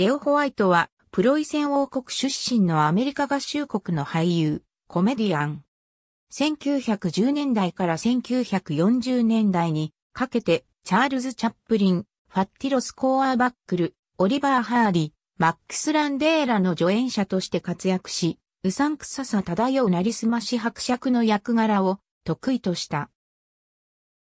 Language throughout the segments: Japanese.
レオ・ホワイトは、プロイセン王国出身のアメリカ合衆国の俳優、コメディアン。1910年代から1940年代にかけて、チャールズ・チャップリン、ファッティロス・コーアバックル、オリバー・ハーリー、マックス・ランデーラの助演者として活躍し、うさんくささ漂うなりすまし伯爵の役柄を得意とした。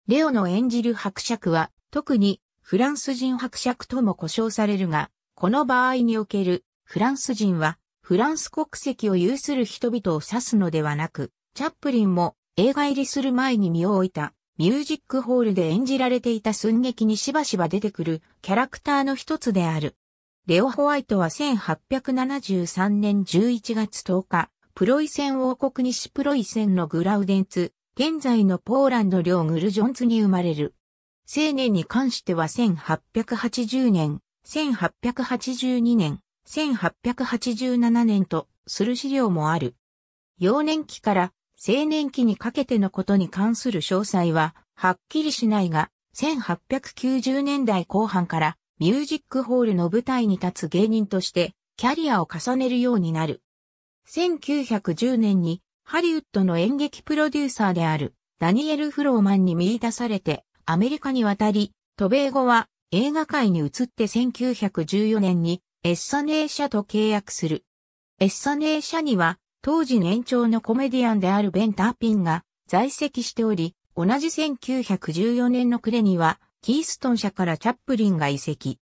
レオの演じる伯爵は、特にフランス人伯爵とも呼称されるが、この場合におけるフランス人はフランス国籍を有する人々を指すのではなく、チャップリンも映画入りする前に身を置いたミュージックホールで演じられていた寸劇にしばしば出てくるキャラクターの一つである。レオ・ホワイトは1873年11月10日、プロイセン王国西プロイセンのグラウデンツ、現在のポーランド領グルジョンツに生まれる。青年に関しては1880年、1882年、1887年とする資料もある。幼年期から青年期にかけてのことに関する詳細ははっきりしないが、1890年代後半からミュージックホールの舞台に立つ芸人としてキャリアを重ねるようになる。1910年にハリウッドの演劇プロデューサーであるダニエル・フローマンに見出されてアメリカに渡り、渡米後は映画界に移って1914年にエッサネー社と契約する。エッサネー社には当時年長のコメディアンであるベン・ターピンが在籍しており、同じ1914年の暮れにはキーストン社からチャップリンが移籍。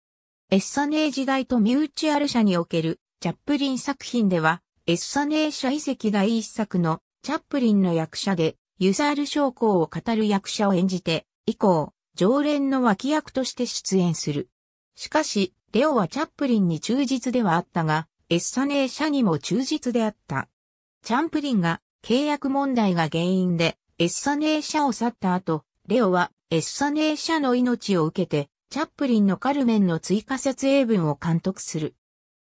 エッサネー時代とミューチュアル社におけるチャップリン作品では、エッサネー社遺跡第一作のチャップリンの役者で、ユサール将校を語る役者を演じて、以降、常連の脇役として出演する。しかし、レオはチャップリンに忠実ではあったが、エッサネー社にも忠実であった。チャンプリンが契約問題が原因でエッサネー社を去った後、レオはエッサネー社の命を受けて、チャップリンのカルメンの追加撮影文を監督する。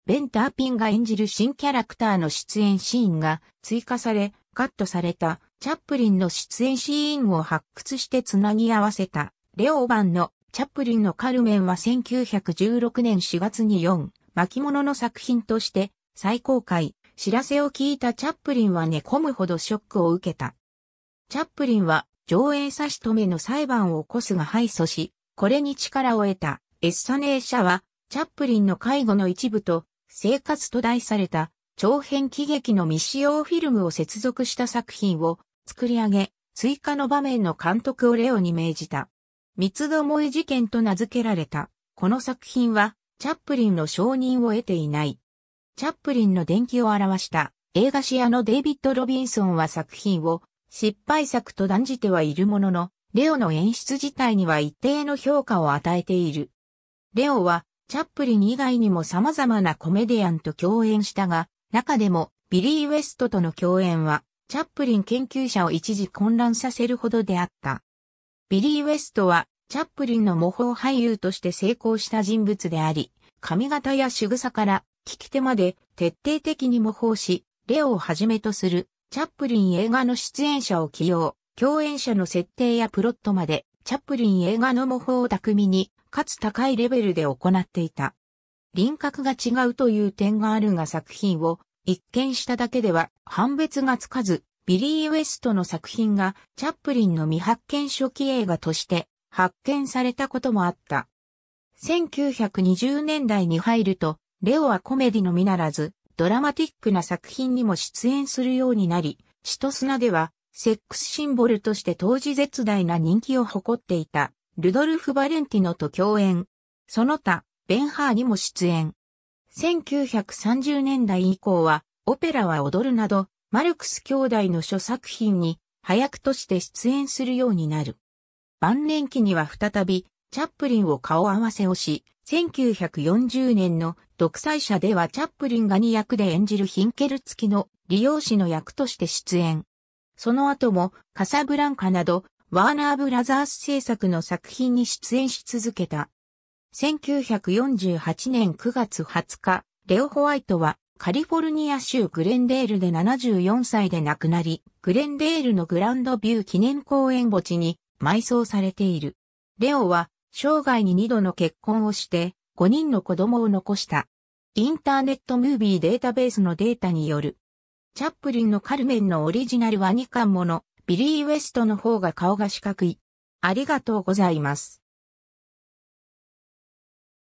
ベン・ターピンが演じる新キャラクターの出演シーンが追加され、カットされたチャップリンの出演シーンを発掘してつなぎ合わせた。レオ・版バンのチャップリンのカルメンは1916年4月に4巻物の作品として再公開、知らせを聞いたチャップリンは寝込むほどショックを受けた。チャップリンは上映差し止めの裁判を起こすが敗訴し、これに力を得たエッサネー社はチャップリンの介護の一部と生活と題された長編喜劇の未使用フィルムを接続した作品を作り上げ、追加の場面の監督をレオに命じた。三つどもえ事件と名付けられた。この作品は、チャップリンの承認を得ていない。チャップリンの伝記を表した映画史屋のデイビッド・ロビンソンは作品を失敗作と断じてはいるものの、レオの演出自体には一定の評価を与えている。レオは、チャップリン以外にも様々なコメディアンと共演したが、中でも、ビリー・ウェストとの共演は、チャップリン研究者を一時混乱させるほどであった。ビリー・ウェストは、チャップリンの模倣俳優として成功した人物であり、髪型や仕草から聞き手まで徹底的に模倣し、レオをはじめとするチャップリン映画の出演者を起用、共演者の設定やプロットまで、チャップリン映画の模倣を巧みに、かつ高いレベルで行っていた。輪郭が違うという点があるが作品を一見しただけでは判別がつかず、ビリー・ウェストの作品がチャップリンの未発見初期映画として発見されたこともあった。1920年代に入ると、レオはコメディのみならず、ドラマティックな作品にも出演するようになり、シトスナでは、セックスシンボルとして当時絶大な人気を誇っていた、ルドルフ・バレンティノと共演。その他、ベンハーにも出演。1930年代以降は、オペラは踊るなど、マルクス兄弟の諸作品に早役として出演するようになる。晩年期には再び、チャップリンを顔合わせをし、1940年の独裁者ではチャップリンが2役で演じるヒンケル付きの利用師の役として出演。その後もカサブランカなどワーナーブラザース制作の作品に出演し続けた。1948年9月20日、レオ・ホワイトはカリフォルニア州グレンデールで74歳で亡くなり、グレンデールのグランドビュー記念公園墓地に埋葬されている。レオは生涯に2度の結婚をして5人の子供を残した。インターネットムービーデータベースのデータによる。チャップリンのカルメンのオリジナルは2巻もの、ビリー・ウェストの方が顔が四角い。ありがとうございます。